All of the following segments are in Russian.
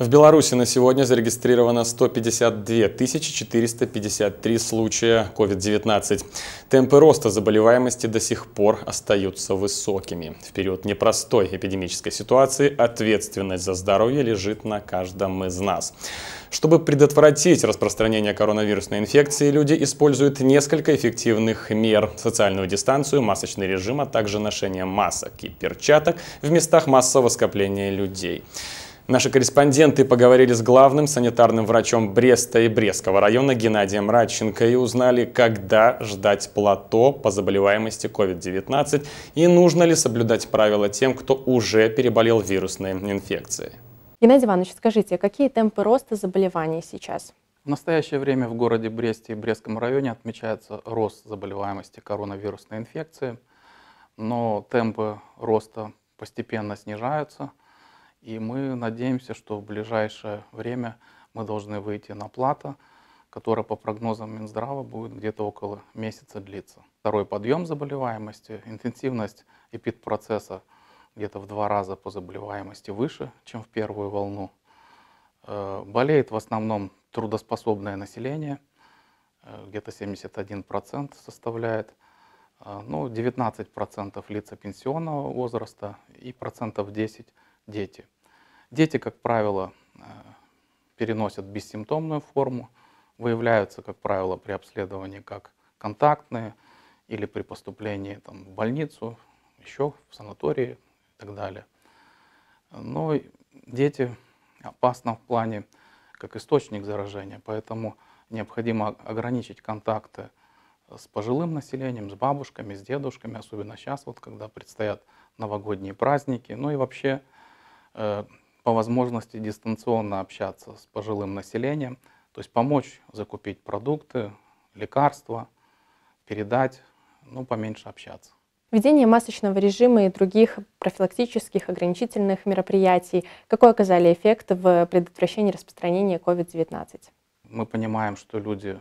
В Беларуси на сегодня зарегистрировано 152 453 случая COVID-19. Темпы роста заболеваемости до сих пор остаются высокими. В период непростой эпидемической ситуации ответственность за здоровье лежит на каждом из нас. Чтобы предотвратить распространение коронавирусной инфекции, люди используют несколько эффективных мер. Социальную дистанцию, масочный режим, а также ношение масок и перчаток в местах массового скопления людей. Наши корреспонденты поговорили с главным санитарным врачом Бреста и Брестского района Геннадием Радченко и узнали, когда ждать плато по заболеваемости COVID-19 и нужно ли соблюдать правила тем, кто уже переболел вирусной инфекцией. Геннадий Иванович, скажите, какие темпы роста заболеваний сейчас? В настоящее время в городе Бресте и Брестском районе отмечается рост заболеваемости коронавирусной инфекцией, но темпы роста постепенно снижаются – и мы надеемся, что в ближайшее время мы должны выйти на плату, которая по прогнозам Минздрава будет где-то около месяца длиться. Второй подъем заболеваемости, интенсивность эпидпроцесса где-то в два раза по заболеваемости выше, чем в первую волну. Э, болеет в основном трудоспособное население, э, где-то 71% составляет. Э, ну, 19% лица пенсионного возраста и процентов 10 дети. Дети, как правило, э, переносят бессимптомную форму, выявляются, как правило, при обследовании как контактные или при поступлении там, в больницу, еще в санатории и так далее. Но дети опасны в плане как источник заражения, поэтому необходимо ограничить контакты с пожилым населением, с бабушками, с дедушками, особенно сейчас, вот, когда предстоят новогодние праздники, ну и вообще э, по возможности дистанционно общаться с пожилым населением, то есть помочь закупить продукты, лекарства, передать, ну, поменьше общаться. Введение масочного режима и других профилактических ограничительных мероприятий, какой оказали эффект в предотвращении распространения COVID-19? Мы понимаем, что люди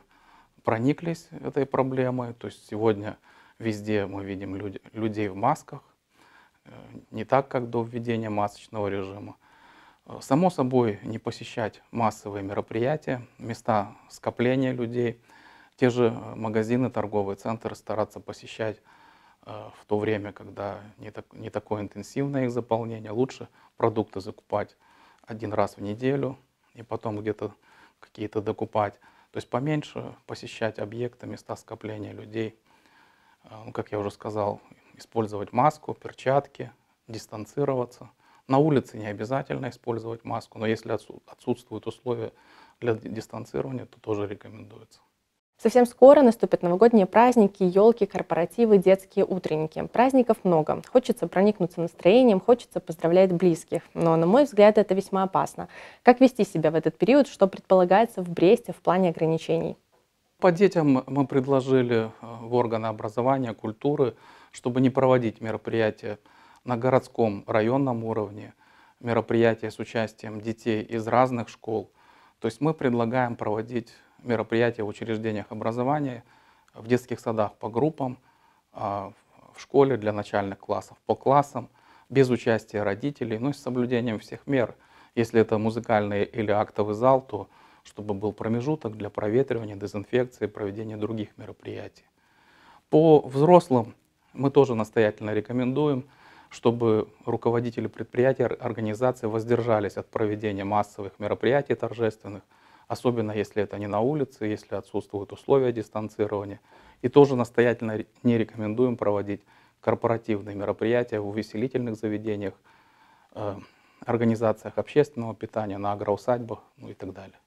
прониклись этой проблемой, то есть сегодня везде мы видим люди, людей в масках, э, не так, как до введения масочного режима. Э, само собой, не посещать массовые мероприятия, места скопления людей, те же э, магазины, торговые центры стараться посещать э, в то время, когда не, так, не такое интенсивное их заполнение. Лучше продукты закупать один раз в неделю и потом где-то какие-то докупать. То есть поменьше посещать объекты, места скопления людей. Ну, как я уже сказал, использовать маску, перчатки, дистанцироваться – на улице не обязательно использовать маску, но если отсутствуют условия для дистанцирования, то тоже рекомендуется. Совсем скоро наступят новогодние праздники, елки, корпоративы, детские утренники. Праздников много. Хочется проникнуться настроением, хочется поздравлять близких. Но, на мой взгляд, это весьма опасно. Как вести себя в этот период, что предполагается в Бресте в плане ограничений? По детям мы предложили э, в органы образования, культуры, чтобы не проводить мероприятия на городском, районном уровне мероприятия с участием детей из разных школ. То есть мы предлагаем проводить мероприятия в учреждениях образования, в детских садах по группам, а, в школе для начальных классов по классам, без участия родителей, но ну и с соблюдением всех мер. Если это музыкальный или актовый зал, то чтобы был промежуток для проветривания, дезинфекции, проведения других мероприятий. По взрослым мы тоже настоятельно рекомендуем – чтобы руководители предприятий, организации воздержались от проведения массовых мероприятий торжественных, особенно если это не на улице, если отсутствуют условия дистанцирования. И тоже настоятельно не рекомендуем проводить корпоративные мероприятия в увеселительных заведениях, э, организациях общественного питания, на агроусадьбах ну и так далее.